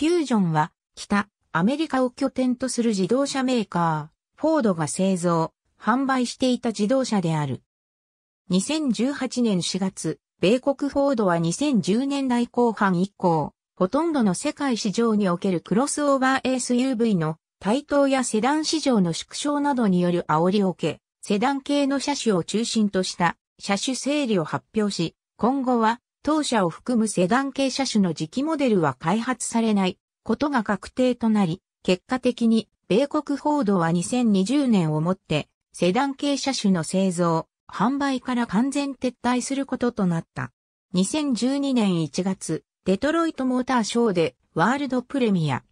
フュージョンは、北、アメリカを拠点とする自動車メーカー、フォードが製造、販売していた自動車である。2018年4月、米国フォードは2010年代後半以降、ほとんどの世界市場におけるクロスオーバー SUV の台頭やセダン市場の縮小などによる煽りを受け、セダン系の車種を中心とした車種整理を発表し、今後は当社を含むセダン系車種の次期モデルは開発されないことが確定となり、結果的に米国報道は2020年をもってセダン系車種の製造、販売から完全撤退することとなった。2012年1月、デトロイトモーターショーでワールドプレミア。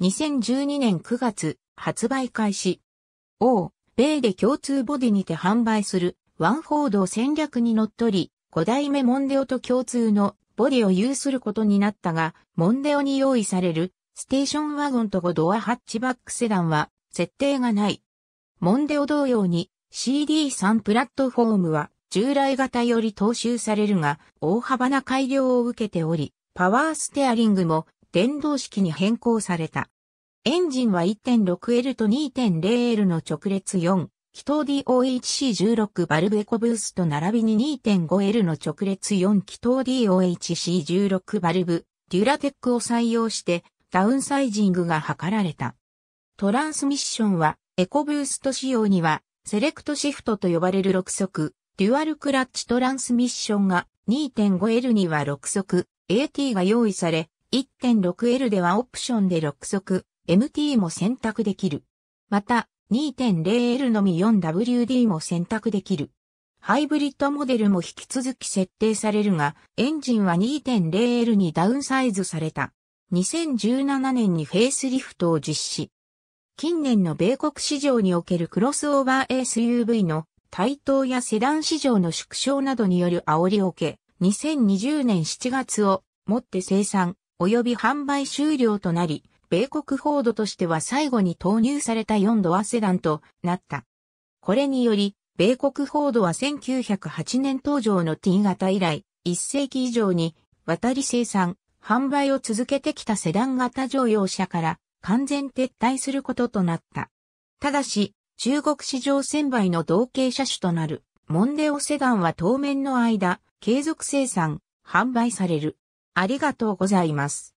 2012年9月、発売開始。O、米で共通ボディにて販売するワンフォード戦略にのっとり、5代目モンデオと共通のボディを有することになったが、モンデオに用意されるステーションワゴンと5ドアハッチバックセダンは設定がない。モンデオ同様に CD3 プラットフォームは従来型より踏襲されるが大幅な改良を受けており、パワーステアリングも電動式に変更された。エンジンは 1.6L と 2.0L の直列4気筒 DOHC16 バルブエコブースト並びに 2.5L の直列4気筒 DOHC16 バルブ、デュラテックを採用してダウンサイジングが図られた。トランスミッションはエコブースト仕様にはセレクトシフトと呼ばれる6速、デュアルクラッチトランスミッションが 2.5L には6速、AT が用意され、1.6L ではオプションで6速、MT も選択できる。また、2.0L のみ 4WD も選択できる。ハイブリッドモデルも引き続き設定されるが、エンジンは 2.0L にダウンサイズされた。2017年にフェイスリフトを実施。近年の米国市場におけるクロスオーバー SUV の台頭やセダン市場の縮小などによる煽りを受け、2020年7月をもって生産及び販売終了となり、米国フォードとしては最後に投入された4ドアセダンとなった。これにより、米国フォードは1908年登場の T 型以来、1世紀以上に渡り生産、販売を続けてきたセダン型乗用車から完全撤退することとなった。ただし、中国市場1000倍の同型車種となるモンデオセダンは当面の間、継続生産、販売される。ありがとうございます。